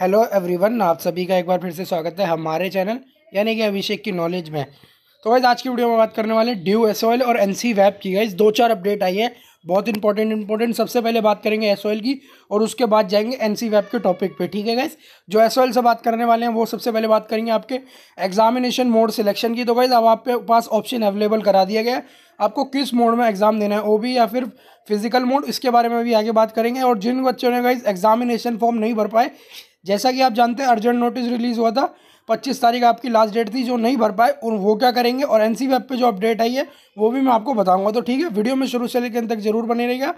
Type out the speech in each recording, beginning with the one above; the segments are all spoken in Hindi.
हेलो एवरीवन आप सभी का एक बार फिर से स्वागत है हमारे चैनल यानी कि अभिषेक की नॉलेज में तो वैसे आज की वीडियो में बात करने वाले ड्यू एस और एन सी वैप की गाइज दो चार अपडेट आई है बहुत इंपॉर्टेंट इंपॉर्टेंट सबसे पहले बात करेंगे एस की और उसके बाद जाएंगे एन सी वैप के टॉपिक पे ठीक है गाइज जो एस से बात करने वाले हैं वो सबसे पहले बात करेंगे आपके एग्जामिनेशन मोड सिलेक्शन की तो गैस अब आपके पास ऑप्शन अवेलेबल करा दिया गया आपको किस मोड में एग्ज़ाम देना है ओ या फिर फिजिकल मोड इसके बारे में भी आगे बात करेंगे और जिन बच्चों ने गाइज एग्जामिनेशन फॉर्म नहीं भर पाए जैसा कि आप जानते हैं अर्जेंट नोटिस रिलीज़ हुआ था पच्चीस तारीख आपकी लास्ट डेट थी जो नहीं भर पाए उन वो क्या करेंगे और एन सी वेब पर जो अपडेट आई है वो भी मैं आपको बताऊँगा तो ठीक है वीडियो में शुरू से लेकर अंत तक जरूर बने रहेगा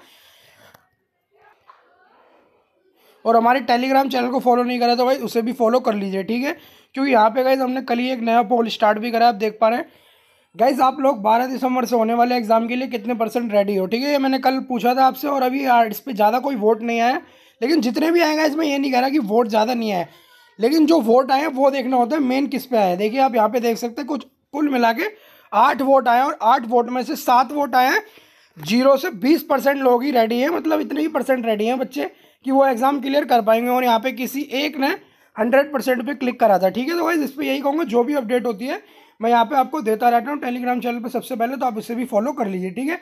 और हमारे टेलीग्राम चैनल को फॉलो नहीं करा तो भाई उसे भी फॉलो कर लीजिए ठीक है क्योंकि यहाँ पे गाइज हमने कल ही एक नया पोल स्टार्ट भी करा आप देख पा रहे हैं गाइज आप लोग 12 दिसंबर से होने वाले एग्जाम के लिए कितने परसेंट रेडी हो ठीक है ये मैंने कल पूछा था आपसे और अभी इस पर ज़्यादा कोई वोट नहीं आया लेकिन जितने भी आएगा इसमें ये नहीं कह रहा कि वोट ज़्यादा नहीं आए लेकिन जो वोट आए वो देखना होता है मेन किस पे आए देखिए आप यहाँ पे देख सकते हैं कुछ कुल मिला के आठ वोट आए और आठ वोट में से सात वोट आए हैं जीरो से बीस परसेंट लोग ही रेडी हैं मतलब इतने ही परसेंट रेडी हैं बच्चे कि वो एग्ज़ाम क्लियर कर पाएंगे और यहाँ पे किसी एक ने हंड्रेड परसेंट पर क्लिक करा था ठीक है तो वाइज इस पर यही कहूँगा जो भी अपडेट होती है मैं यहाँ पर आपको देता रहता हूँ टेलीग्राम चैनल पर सबसे पहले तो आप इसे भी फॉलो कर लीजिए ठीक है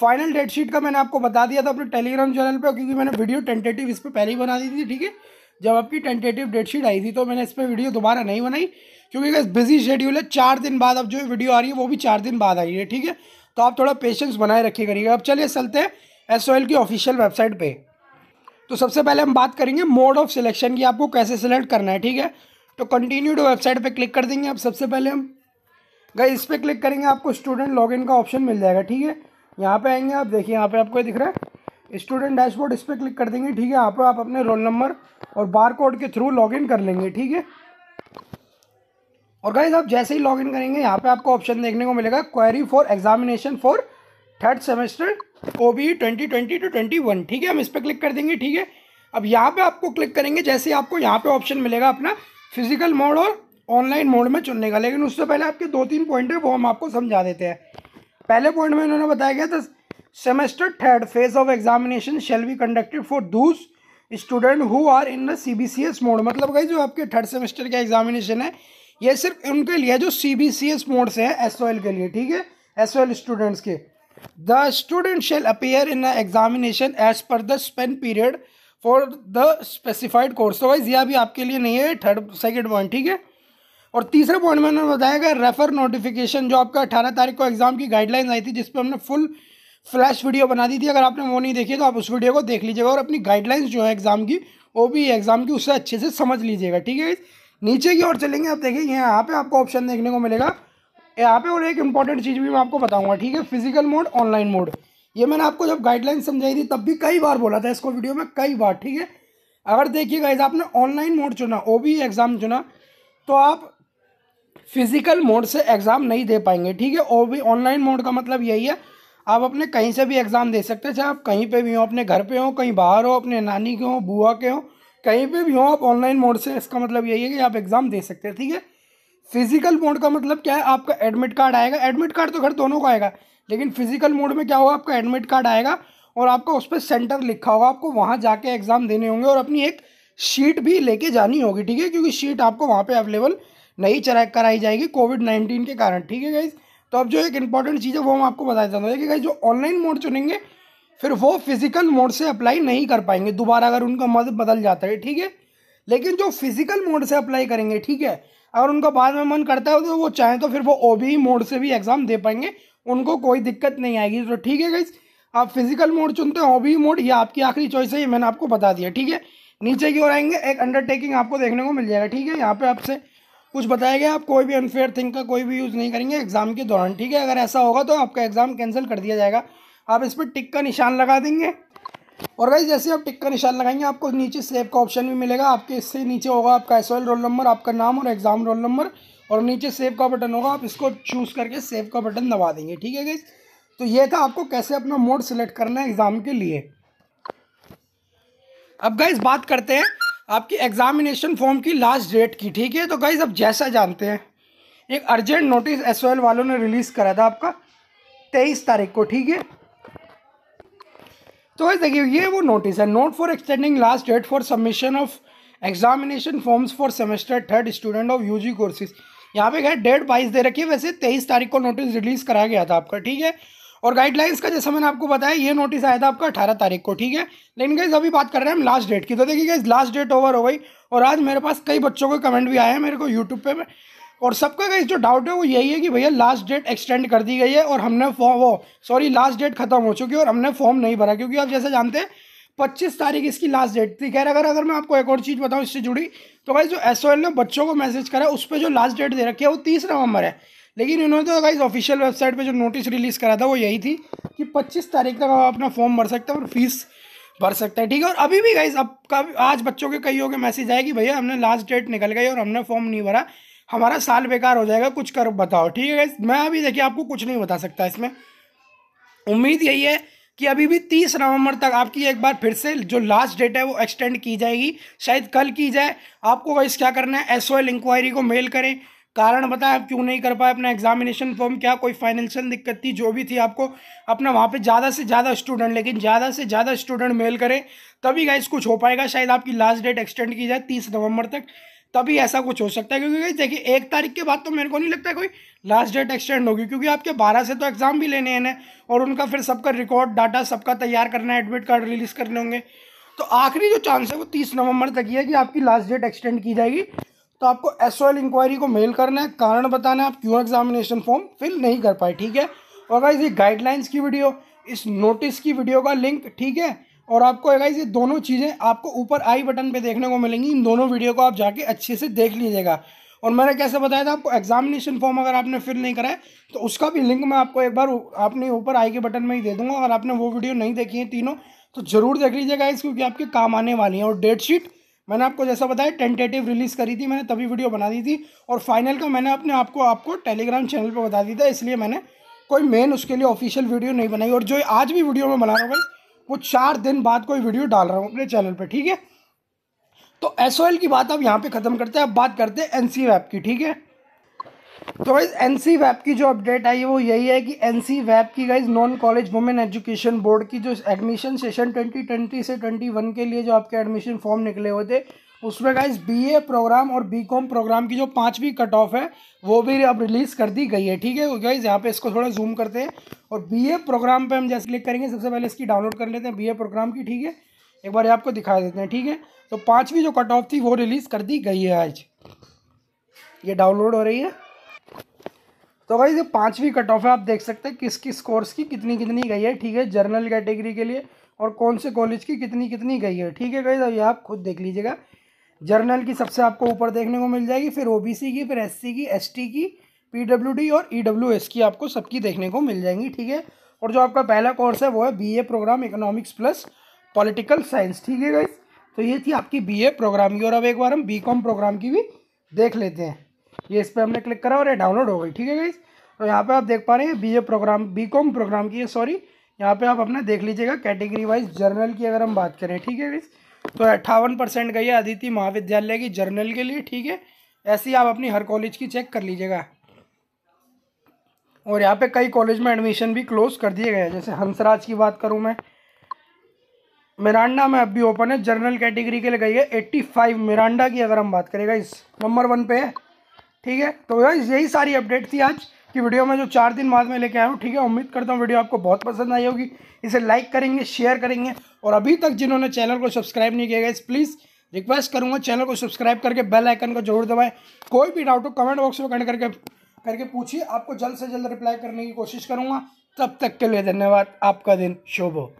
फाइनल डेट शीट का मैंने आपको बता दिया था अपने टेलीग्राम चैनल पर क्योंकि मैंने वीडियो टेंटेटिव इस पर पहले ही बना दी थी ठीक है जब आपकी टेंटेटिव डेट शीट आई थी तो मैंने इस पर वीडियो दोबारा नहीं बनाई क्योंकि इस बिजी शेड्यूल है चार दिन बाद अब जो वीडियो आ रही है वो भी चार दिन बाद आई है ठीक है तो आप थोड़ा पेशेंस बनाए रखे करिएगा अब चलिए चलते हैं एस की ऑफिशियल वेबसाइट पे तो सबसे पहले हम बात करेंगे मोड ऑफ सिलेक्शन की आपको कैसे सिलेक्ट करना है ठीक है तो कंटिन्यूड वेबसाइट पे क्लिक कर देंगे अब सबसे पहले हम गए इस पर क्लिक करेंगे आपको स्टूडेंट लॉगिन का ऑप्शन मिल जाएगा ठीक है यहाँ पे आएंगे आप देखिए यहाँ पे आपको दिख रहा है स्टूडेंट डैशबोर्ड इस पर क्लिक कर देंगे ठीक है यहाँ पर आप अपने रोल नंबर और बार कोड के थ्रू लॉगिन कर लेंगे ठीक है और गाइज आप जैसे ही लॉगिन करेंगे यहाँ पे आपको ऑप्शन देखने को मिलेगा query for examination for third semester O B twenty twenty to twenty one ठीक है हम इस पर क्लिक कर देंगे ठीक है अब यहाँ पे आपको क्लिक करेंगे जैसे ही आपको यहाँ पे ऑप्शन मिलेगा अपना फिजिकल मोड और ऑनलाइन मोड में चुनने का लेकिन उससे पहले आपके दो तीन पॉइंट है वो हम आपको समझा देते हैं पहले पॉइंट में इन्होंने बताया गया था semester third phase of examination shall be conducted for those student who are in the C B C S mode मतलब भाई जो आपके थर्ड सेमेस्टर का एग्जामिनेशन है ये सिर्फ उनके लिए जो C B C S mode से है एस ओ एल के लिए ठीक है एस ओ एल स्टूडेंट्स के the student shall appear in the examination as per the span period for the specified course तो वाइज ये अभी आपके लिए नहीं है थर्ड सेकेंड पॉइंट ठीक है और तीसरे पॉइंट में उन्होंने बताया गया रेफर नोटिफिकेशन जो आपका अठारह तारीख को एग्ज़ाम की गाइडलाइंस आई थी जिस पर हमने फुल फ्लैश वीडियो बना दी थी अगर आपने वो नहीं देखी तो आप उस वीडियो को देख लीजिएगा और अपनी गाइडलाइंस जो है एग्ज़ाम की वो भी एग्ज़ाम की उससे अच्छे से समझ लीजिएगा ठीक है नीचे की ओर चलेंगे आप देखेंगे यहाँ पे आपको ऑप्शन देखने को मिलेगा यहाँ पे और एक इंपॉर्टेंट चीज़ भी मैं आपको बताऊंगा ठीक है फिजिकल मोड ऑनलाइन मोड ये मैंने आपको जब गाइडलाइन समझाई थी तब भी कई बार बोला था इसको वीडियो में कई बार ठीक है अगर देखिएगा इस आपने ऑनलाइन मोड चुना ओ एग्ज़ाम चुना तो आप फिजिकल मोड से एग्ज़ाम नहीं दे पाएंगे ठीक है और भी ऑनलाइन मोड का मतलब यही है आप अपने कहीं से भी एग्ज़ाम दे सकते हैं चाहे आप कहीं पे भी हो अपने घर पे हो कहीं बाहर हो अपने नानी के हो बुआ के हो कहीं पे भी हो आप ऑनलाइन मोड से इसका मतलब यही है कि आप एग्ज़ाम दे सकते हैं ठीक है फिजिकल मोड का मतलब क्या है आपका एडमिट कार्ड आएगा एडमिट कार्ड तो घर दोनों का आएगा लेकिन फिजिकल मोड में क्या होगा आपका एडमिट कार्ड आएगा और आपका उस पर सेंटर लिखा होगा आपको वहाँ जाके एग्ज़ाम देने होंगे और अपनी एक शीट भी लेके जानी होगी ठीक है क्योंकि शीट आपको वहाँ पर अवेलेबल नहीं चेक कराई जाएगी कोविड नाइन्टीन के कारण ठीक है गाइज तो अब जो एक इंपॉर्टेंट चीज़ है वो हम आपको बताना चाहता हूँ कि गाइज जो ऑनलाइन मोड चुनेंगे फिर वो फिजिकल मोड से अप्लाई नहीं कर पाएंगे दोबारा अगर उनका मन बदल जाता है ठीक है लेकिन जो फिजिकल मोड से अप्लाई करेंगे ठीक है अगर उनका बाद में मन करता है तो वो चाहें तो फिर वो ओ मोड से भी एग्ज़ाम दे पाएंगे उनको कोई दिक्कत नहीं आएगी तो ठीक है गाइज आप फिजिकल मोड चुनते हैं ओ मोड ये आपकी आखिरी चॉइस है ये मैंने आपको बता दिया ठीक है नीचे की ओर आएंगे एक अंडरटेकिंग आपको देखने को मिल जाएगा ठीक है यहाँ पे आपसे कुछ बताया गया आप कोई भी अनफेयर थिंग का कोई भी यूज़ नहीं करेंगे एग्ज़ाम के दौरान ठीक है अगर ऐसा होगा तो आपका एग्ज़ाम कैंसिल कर दिया जाएगा आप इस पर टिक का निशान लगा देंगे और गाइज जैसे आप टिक का निशान लगाएंगे आपको नीचे सेव का ऑप्शन भी मिलेगा आपके इससे नीचे होगा आपका एस रोल नंबर आपका नाम और एग्ज़ाम रोल नंबर और नीचे सेव का बटन होगा आप इसको चूज़ करके सेव का बटन दबा देंगे ठीक है गाइज तो ये था आपको कैसे अपना मोड सिलेक्ट करना है एग्ज़ाम के लिए अब गाइज बात करते हैं आपकी एग्ज़ामिनेशन फॉर्म की लास्ट डेट की ठीक है तो गाइज़ अब जैसा जानते हैं एक अर्जेंट नोटिस एस वालों ने रिलीज़ करा था आपका तेईस तारीख को ठीक है तो वैसे देखिए ये वो नोटिस है note for extending last date for submission of examination forms for semester third student of U G courses यहाँ पे क्या डेट बाईस दे रखी है वैसे तेईस तारीख को नोटिस रिलीज़ कराया गया था आपका ठीक है और गाइडलाइंस का जैसा मैंने आपको बताया ये नोटिस आया था आपका अठारह तारीख को ठीक है लेकिन गाइज अभी बात कर रहे हैं हम लास्ट डेट की तो देखिए गाइज लास्ट डेट ओवर हो गई और आज मेरे पास कई बच्चों के कमेंट भी आए हैं मेरे को यूट्यूब पर और सबका गाइज जो डाउट है वो यही है कि भैया लास्ट डेट एक्सटेंड कर दी गई है और हमने फॉर्म वो सॉरी लास्ट डेट खत्म हो चुकी है और हमने फॉर्म नहीं भरा क्योंकि आप जैसे जानते हैं पच्चीस तारीख इसकी लास्ट डेट थी खैर अगर अगर मैं आपको एक और चीज़ बताऊँ इससे जुड़ी तो भाई जो एस ने बच्चों को मैसेज करा उस पर जो लास्ट डेट दे रखी है वो तीस नवंबर है लेकिन इन्होंने तो गाइज ऑफिशियल वेबसाइट पे जो नोटिस रिलीज़ करा था वो यही थी कि 25 तारीख तक आप अपना फॉर्म भर सकते हैं और फीस भर सकते हैं ठीक है और अभी भी गाइज अब का आज बच्चों के कईयों के मैसेज आए कि भैया हमने लास्ट डेट निकल गई और हमने फॉर्म नहीं भरा हमारा साल बेकार हो जाएगा कुछ कर बताओ ठीक है गाइज मैं अभी देखिए आपको कुछ नहीं बता सकता इसमें उम्मीद यही है कि अभी भी तीस नवंबर तक आपकी एक बार फिर से जो लास्ट डेट है वो एक्सटेंड की जाएगी शायद कल की जाए आपको गाइस क्या करना है एस ओ इंक्वायरी को मेल करें कारण बताएं आप क्यों नहीं कर पाए अपना एग्जामिनेशन फॉर्म क्या कोई फाइनेंशियल दिक्कत थी जो भी थी आपको अपना वहाँ पे ज़्यादा से ज़्यादा स्टूडेंट लेकिन ज़्यादा से ज़्यादा स्टूडेंट मेल करें तभी गाइज कुछ हो पाएगा शायद आपकी लास्ट डेट एक्सटेंड की जाए तीस नवंबर तक तभी ऐसा कुछ हो सकता है क्योंकि देखिए एक तारीख के बाद तो मेरे को नहीं लगता कोई लास्ट डेट एक्सटेंड होगी क्योंकि आपके बारह से तो एग्ज़ाम भी लेने हैं और उनका फिर सबका रिकॉर्ड डाटा सबका तैयार करना है एडमिट कार्ड रिलीज़ करने होंगे तो आखिरी जो चांस है वो तीस नवंबर तक ही है कि आपकी लास्ट डेट एक्सटेंड की जाएगी तो आपको एस ओ इंक्वायरी को मेल करना है कारण बताना है आप क्यों एग्जामिनेशन फॉर्म फिल नहीं कर पाए ठीक है और अगर ये गाइडलाइंस की वीडियो इस नोटिस की वीडियो का लिंक ठीक है और आपको अगर ये दोनों चीज़ें आपको ऊपर आई बटन पे देखने को मिलेंगी इन दोनों वीडियो को आप जाके अच्छे से देख लीजिएगा और मैंने कैसे बताया था आपको एग्जामिनेशन फॉर्म अगर आपने फिल नहीं कराया तो उसका भी लिंक मैं आपको एक बार आपने ऊपर आई के बटन में ही दे दूंगा अगर आपने वो वीडियो नहीं देखी है तीनों तो ज़रूर देख लीजिएगा इस क्योंकि आपके काम आने वाली हैं और डेट शीट मैंने आपको जैसा बताया टेंटेटिव रिलीज़ करी थी मैंने तभी वीडियो बना दी थी और फाइनल का मैंने अपने आपको आपको टेलीग्राम चैनल पर बता दिया था इसलिए मैंने कोई मेन उसके लिए ऑफिशियल वीडियो नहीं बनाई और जो आज भी वीडियो में बना रहा हूँ वो चार दिन बाद कोई वीडियो डाल रहा हूँ अपने चैनल पर ठीक है तो एस की बात आप यहाँ पर ख़त्म करते हैं अब बात करते हैं एन की ठीक है तो गाइज एन सी वैप की जो अपडेट आई है वो यही है कि एन सी वैप की guys non college women education board की जो एडमिशन सेशन ट्वेंटी ट्वेंटी से ट्वेंटी वन के लिए जो आपके एडमिशन फॉर्म निकले हुए थे उसमें गाइज बी ए प्रोग्राम और बी कॉम प्रोग्राम की जो पाँचवीं कट ऑफ है वो भी अब रिलीज़ कर दी गई है ठीक है गाइज यहाँ पे इसको थोड़ा जूम करते हैं और बी ए प्रोग्राम पर हम जैसे क्लिक करेंगे सबसे पहले इसकी डाउनलोड कर लेते हैं बी ए प्रोग्राम की ठीक है एक बार आपको दिखा देते हैं ठीक है तो पाँचवीं जो कट ऑफ थी वो रिलीज़ कर दी गई है आज ये डाउनलोड हो रही है तो भाई ये पाँचवीं कट ऑफ है आप देख सकते हैं किस किस कोर्स की कितनी कितनी गई है ठीक है जर्नल कैटेगरी के लिए और कौन से कॉलेज की कितनी कितनी गई है ठीक है गाइज अभी आप खुद देख लीजिएगा जर्नल की सबसे आपको ऊपर देखने को मिल जाएगी फिर ओबीसी की फिर एससी की एसटी की पीडब्ल्यूडी और ईडब्ल्यूएस e की आपको सबकी देखने को मिल जाएंगी ठीक है और जो आपका पहला कोर्स है वो है B A programme economics plus political science ठीक है गाइज तो ये थी आपकी बीए प्रोग्राम की और अब एक बार हम बीकॉम प्रोग्राम की भी देख लेते हैं ये इस पर हमने क्लिक करा और ये डाउनलोड हो गई ठीक है गाइज़ तो यहाँ पे आप देख पा रहे हैं बी प्रोग्राम बी प्रोग्राम की है सॉरी यहाँ पे आप अपना देख लीजिएगा कैटेगरी वाइज जर्नल की अगर हम बात करें ठीक है गाइज़ तो अट्ठावन परसेंट गई है अदिति महाविद्यालय की जर्नल के लिए ठीक है ऐसे ही आप अपनी हर कॉलेज की चेक कर लीजिएगा और यहाँ पे कई कॉलेज में एडमिशन भी क्लोज कर दिए गए हैं जैसे हंसराज की बात करूँ मैं मिरांडा में अब भी ओपन है जर्नल कैटेगरी के लिए गई है एट्टी फाइव मिरांडा की अगर हम बात करें इस नंबर वन पे है ठीक है तो गाइज यही सारी अपडेट थी आज की वीडियो में जो चार दिन बाद में लेके आया हूँ ठीक है उम्मीद करता हूँ वीडियो आपको बहुत पसंद आई होगी इसे लाइक करेंगे शेयर करेंगे और अभी तक जिन्होंने चैनल को सब्सक्राइब नहीं किया गया प्लीज़ रिक्वेस्ट करूँगा चैनल को सब्सक्राइब करके बेल आइकन को जरूर दबाएं कोई भी डाउट हो कमेंट बॉक्स में कमेंट करके करके पूछिए आपको जल्द से जल्द रिप्लाई करने की कोशिश करूँगा तब तक के लिए धन्यवाद आपका दिन शुभ हो